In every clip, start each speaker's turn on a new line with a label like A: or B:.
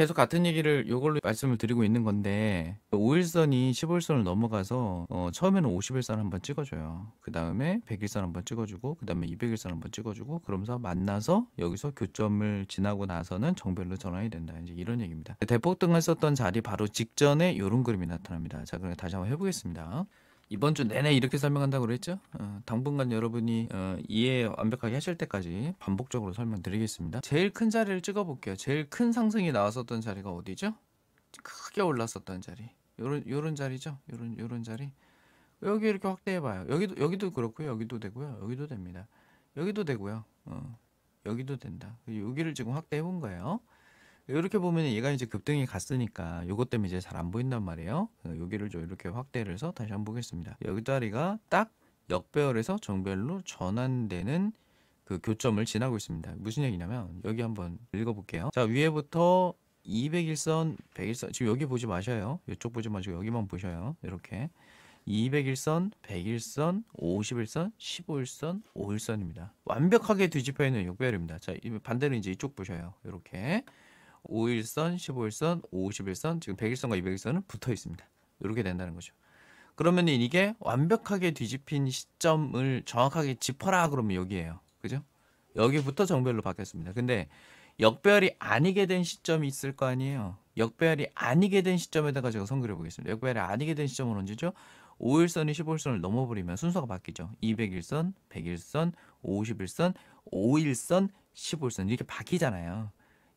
A: 계속 같은 얘기를 이걸로 말씀을 드리고 있는 건데 5일선이 15일선을 넘어가서 어, 처음에는 50일선 한번 찍어줘요. 그 다음에 100일선 한번 찍어주고 그 다음에 200일선 한번 찍어주고 그러면서 만나서 여기서 교점을 지나고 나서는 정별로 전환이 된다. 이제 이런 얘기입니다. 대폭등을 썼던 자리 바로 직전에 이런 그림이 나타납니다. 자 그럼 다시 한번 해보겠습니다. 이번 주 내내 이렇게 설명한다고 그랬죠? 어, 당분간 여러분이 어, 이해 완벽하게 하실 때까지 반복적으로 설명드리겠습니다. 제일 큰 자리를 찍어볼게요. 제일 큰 상승이 나왔었던 자리가 어디죠? 크게 올랐었던 자리. 요런 요런 자리죠? 요런 요런 자리. 여기 이렇게 확대해봐요. 여기도 여기도 그렇고요. 여기도 되고요. 여기도 됩니다. 여기도 되고요. 어, 여기도 된다. 여기를 지금 확대해본 거예요. 이렇게 보면 얘가 이제 급등이 갔으니까 요것 때문에 이제 잘 안 보인단 말이에요. 여기를 좀 이렇게 확대를 해서 다시 한번 보겠습니다. 여기 다리가 딱 역배열에서 정별로 전환되는 그 교점을 지나고 있습니다. 무슨 얘기냐면 여기 한번 읽어볼게요. 자 위에부터 201선, 101선 지금 여기 보지 마셔요. 이쪽 보지 마시고 여기만 보셔요. 이렇게 201선, 101선, 51선, 15일선, 5일선입니다. 완벽하게 뒤집혀 있는 역배열입니다. 자, 반대로 이제 이쪽 보셔요. 이렇게 5일선, 15일선, 5 5일선 지금 100일선과 200일선은 붙어 있습니다. 이렇게 된다는 거죠. 그러면 이게 완벽하게 뒤집힌 시점을 정확하게 짚어라 그러면 여기에요. 그죠? 여기부터 정별로 바뀌었습니다. 근데 역별이 아니게 된 시점이 있을 거 아니에요. 역별이 아니게 된 시점에다가 제가 선글려 보겠습니다. 역별이 아니게 된 시점은 언제죠? 5일선이 15일선을 넘어버리면 순서가 바뀌죠. 200일선, 100일선, 5일선 5일선, 15일선 이렇게 바뀌잖아요.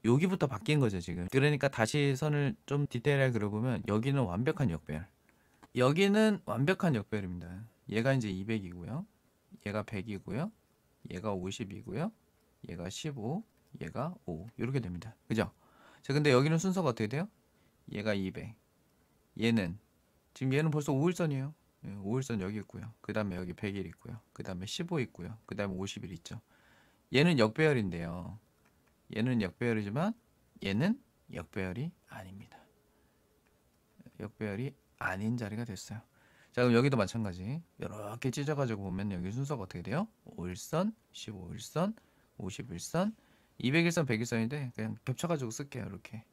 A: 여기부터 바뀐 거죠 지금 그러니까 다시 선을 좀 디테일하게 그려보면 여기는 완벽한 역별 여기는 완벽한 역별입니다 얘가 이제 200이고요 얘가 100이고요 얘가 50이고요 얘가 15 얘가 5 이렇게 됩니다 그죠? 자 근데 여기는 순서가 어떻게 돼요? 얘가 200 얘는 지금 얘는 벌써 5일선이에요 5일선 예, 여기 있고요 그 다음에 여기 100일 있고요 그 다음에 15 있고요 그 다음에 50일 있죠 얘는 역배열인데요 얘는 역배열이지만 얘는 역배열이 아닙니다. 역배열이 아닌 자리가 됐어요. 자 그럼 여기도 마찬가지 이렇게 찢어가지고 보면 여기 순서가 어떻게 돼요? 5일선, 15일선, 51선, 201선, 101선인데 그냥 겹쳐가지고 쓸게요 이렇게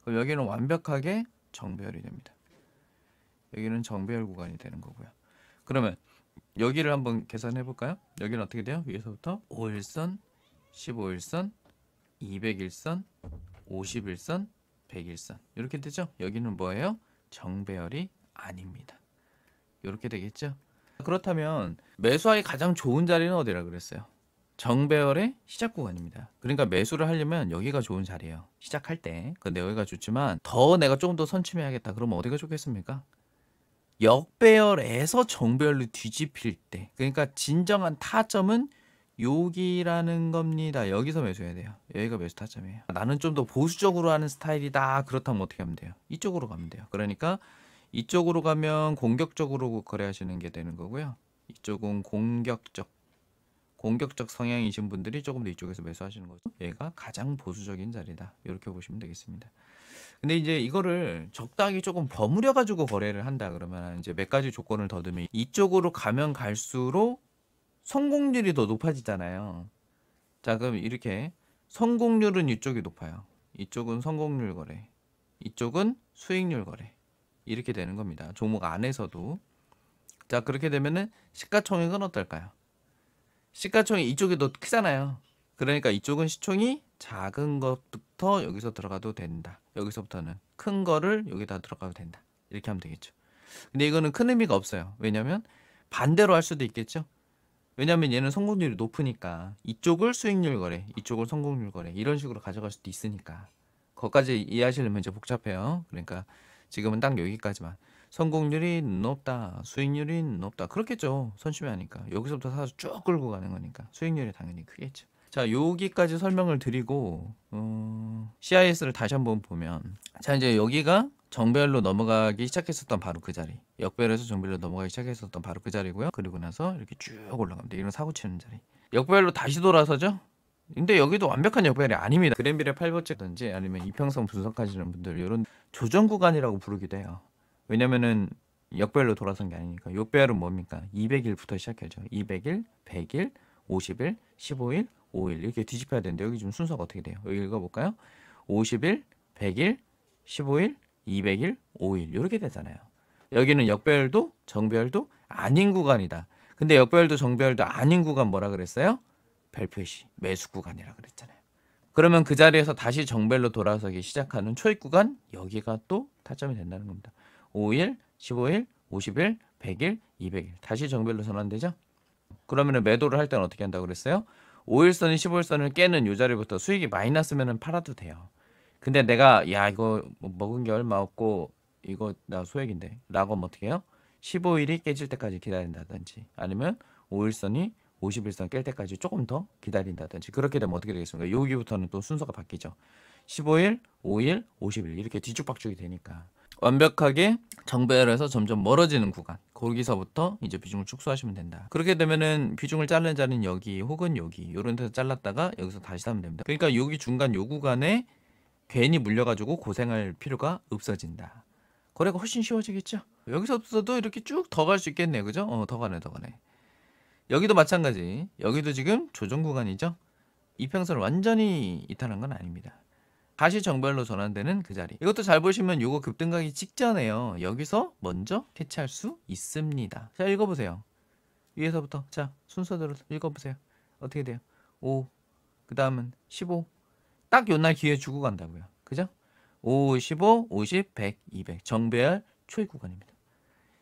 A: 그럼 여기는 완벽하게 정배열이 됩니다 여기는 정배열 구간이 되는 거고요 그러면 여기를 한번 계산해 볼까요? 여기는 어떻게 돼요? 위에서부터 5일선, 15일선, 201선, 51선, 101선 이렇게 되죠? 여기는 뭐예요? 정배열이 아닙니다. 이렇게 되겠죠? 그렇다면 매수하기 가장 좋은 자리는 어디라 그랬어요? 정배열의 시작 구간입니다. 그러니까 매수를 하려면 여기가 좋은 자리예요. 시작할 때. 근데 그 여기가 좋지만 더 내가 조금 더 선침해야겠다. 그러면 어디가 좋겠습니까? 역배열에서 정배열로 뒤집힐 때. 그러니까 진정한 타점은 여기라는 겁니다. 여기서 매수해야 돼요. 여기가 매수 타점이에요. 나는 좀 더 보수적으로 하는 스타일이다. 그렇다면 어떻게 하면 돼요? 이쪽으로 가면 돼요. 그러니까 이쪽으로 가면 공격적으로 거래하시는 게 되는 거고요. 이쪽은 공격적, 공격적 성향이신 분들이 조금 더 이쪽에서 매수하시는 거죠. 얘가 가장 보수적인 자리다. 이렇게 보시면 되겠습니다. 근데 이제 이거를 적당히 조금 버무려 가지고 거래를 한다 그러면 이제 몇 가지 조건을 더듬이 이쪽으로 가면 갈수록 성공률이 더 높아지잖아요. 자, 그럼 이렇게 성공률은 이쪽이 높아요. 이쪽은 성공률 거래. 이쪽은 수익률 거래. 이렇게 되는 겁니다. 종목 안에서도. 자, 그렇게 되면은 시가총액은 어떨까요? 시가총액 이쪽이 더 크잖아요. 그러니까 이쪽은 시총이 작은 것부터 여기서 들어가도 된다. 여기서부터는 큰 거를 여기다 들어가도 된다. 이렇게 하면 되겠죠. 근데 이거는 큰 의미가 없어요. 왜냐면 반대로 할 수도 있겠죠. 왜냐하면 얘는 성공률이 높으니까 이쪽을 수익률 거래, 이쪽을 성공률 거래 이런 식으로 가져갈 수도 있으니까 거까지 이해하시려면 이제 복잡해요. 그러니까 지금은 딱 여기까지만 성공률이 높다, 수익률이 높다 그렇겠죠. 선심이 하니까 여기서부터 사서 쭉 끌고 가는 거니까 수익률이 당연히 크겠죠. 자 여기까지 설명을 드리고 어, CIS를 다시 한번 보면 자 이제 여기가 정별로 넘어가기 시작했었던 바로 그 자리 역별에서 정별로 넘어가기 시작했었던 바로 그 자리고요 그리고 나서 이렇게 쭉 올라갑니다 이런 사고 치는 자리 역별로 다시 돌아서죠 근데 여기도 완벽한 역별이 아닙니다 그랜빌의 8번째든지 아니면 이평성 분석하시는 분들 이런 조정 구간이라고 부르기도 해요 왜냐면은 역별로 돌아선 게 아니니까 역별은 뭡니까 200일부터 시작해죠 200일, 100일, 50일, 15일, 5일 이렇게 뒤집혀야 되는데 여기 지금 순서가 어떻게 돼요? 여기 읽어볼까요? 50일, 100일, 15일, 200일, 5일 이렇게 되잖아요. 여기는 역별도정별도 아닌 구간이다. 근데 역별도정별도 아닌 구간 뭐라 그랬어요? 별표시 매수 구간이라 그랬잖아요. 그러면 그 자리에서 다시 정별로 돌아서기 시작하는 초입 구간 여기가 또 타점이 된다는 겁니다. 5일, 15일, 50일, 100일, 200일 다시 정별로 전환되죠? 그러면 매도를 할 때는 어떻게 한다고 그랬어요? 5일선이 15일선을 깨는 이 자리부터 수익이 마이너스면 팔아도 돼요. 근데 내가 야 이거 뭐 먹은 게 얼마 없고 이거 나 소액인데 라고 하면 어떻게 해요? 15일이 깨질 때까지 기다린다든지 아니면 5일선이 50일선 깰 때까지 조금 더 기다린다든지 그렇게 되면 어떻게 되겠습니까? 여기부터는 또 순서가 바뀌죠. 15일, 5일, 50일 이렇게 뒤죽박죽이 되니까 완벽하게 정배열에서 점점 멀어지는 구간 거기서부터 이제 비중을 축소하시면 된다 그렇게 되면은 비중을 자른 자는 여기 혹은 여기 요런 데서 잘랐다가 여기서 다시 사면 됩니다 그러니까 여기 중간 요 구간에 괜히 물려가지고 고생할 필요가 없어진다. 거래가 훨씬 쉬워지겠죠? 여기서없어도 이렇게 쭉 더 갈 수 있겠네, 그죠? 어, 더 가네, 더 가네. 여기도 마찬가지. 여기도 지금 조정 구간이죠? 이평선 완전히 이탈한 건 아닙니다. 다시 정발로 전환되는 그 자리. 이것도 잘 보시면 요거 급등가기 직전에요. 여기서 먼저 캐치할 수 있습니다. 자, 읽어보세요. 위에서부터. 자, 순서대로 읽어보세요. 어떻게 돼요? 5, 그 다음은 15, 딱요날 기회 주고 간다고요. 그죠? 5, 15, 50, 100, 200 정배열 초입 구간입니다.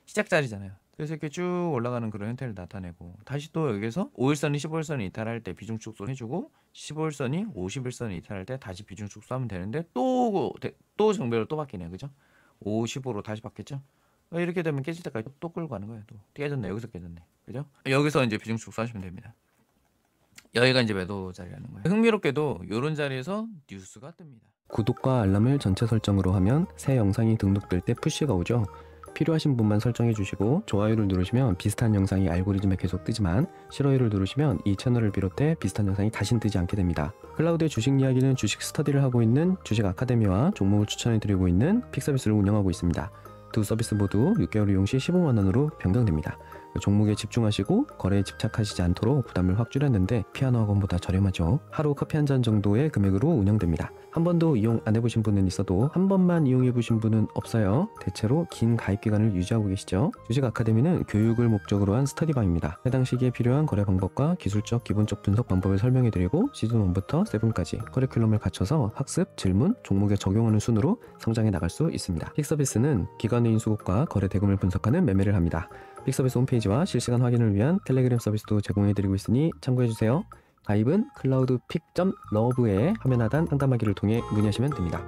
A: 시작 자리잖아요. 그래서 이렇게 쭉 올라가는 그런 형태를 나타내고 다시 또 여기서 5일선이 15일선이 이탈할 때 비중 축소 해주고 15일선이 51선이 이탈할 때 다시 비중 축소하면 되는데 또 또 정배로 또 그 바뀌네 요 그죠? 5, 15로 다시 바뀌었죠? 이렇게 되면 깨질 때까지 또 끌고 가는 거예요. 또 깨졌네 여기서 깨졌네 그죠? 여기서 이제 비중 축소하시면 됩니다. 여기가 이제 매도 자리라는 거예요. 흥미롭게도 이런 자리에서 뉴스가 뜹니다.
B: 구독과 알람을 전체 설정으로 하면 새 영상이 등록될 때푸쉬가 오죠. 필요하신 분만 설정해 주시고 좋아요를 누르시면 비슷한 영상이 알고리즘에 계속 뜨지만 싫어요를 누르시면 이 채널을 비롯해 비슷한 영상이 다신 뜨지 않게 됩니다. 클라우드의 주식 이야기는 주식 스터디를 하고 있는 주식 아카데미와 종목을 추천해 드리고 있는 픽서비스를 운영하고 있습니다. 두 서비스 모두 6개월 이용 시 15만 원으로 변경됩니다. 종목에 집중하시고 거래에 집착하시지 않도록 부담을 확 줄였는데 피아노 학원보다 저렴하죠. 하루 커피 한 잔 정도의 금액으로 운영됩니다. 한 번도 이용 안 해보신 분은 있어도 한 번만 이용해보신 분은 없어요. 대체로 긴 가입 기간을 유지하고 계시죠. 주식 아카데미는 교육을 목적으로 한 스터디방입니다. 해당 시기에 필요한 거래 방법과 기술적 기본적 분석 방법을 설명해드리고 시즌 1부터 7까지 커리큘럼을 갖춰서 학습, 질문, 종목에 적용하는 순으로 성장해 나갈 수 있습니다. 픽서비스는 기관의 인수급과 거래 대금을 분석하는 매매를 합니다. 빅서비스 홈페이지와 실시간 확인을 위한 텔레그램 서비스도 제공해드리고 있으니 참고해주세요. 가입은 클라우드픽 p i l o v e 의 화면 하단 상담하기를 통해 문의하시면 됩니다.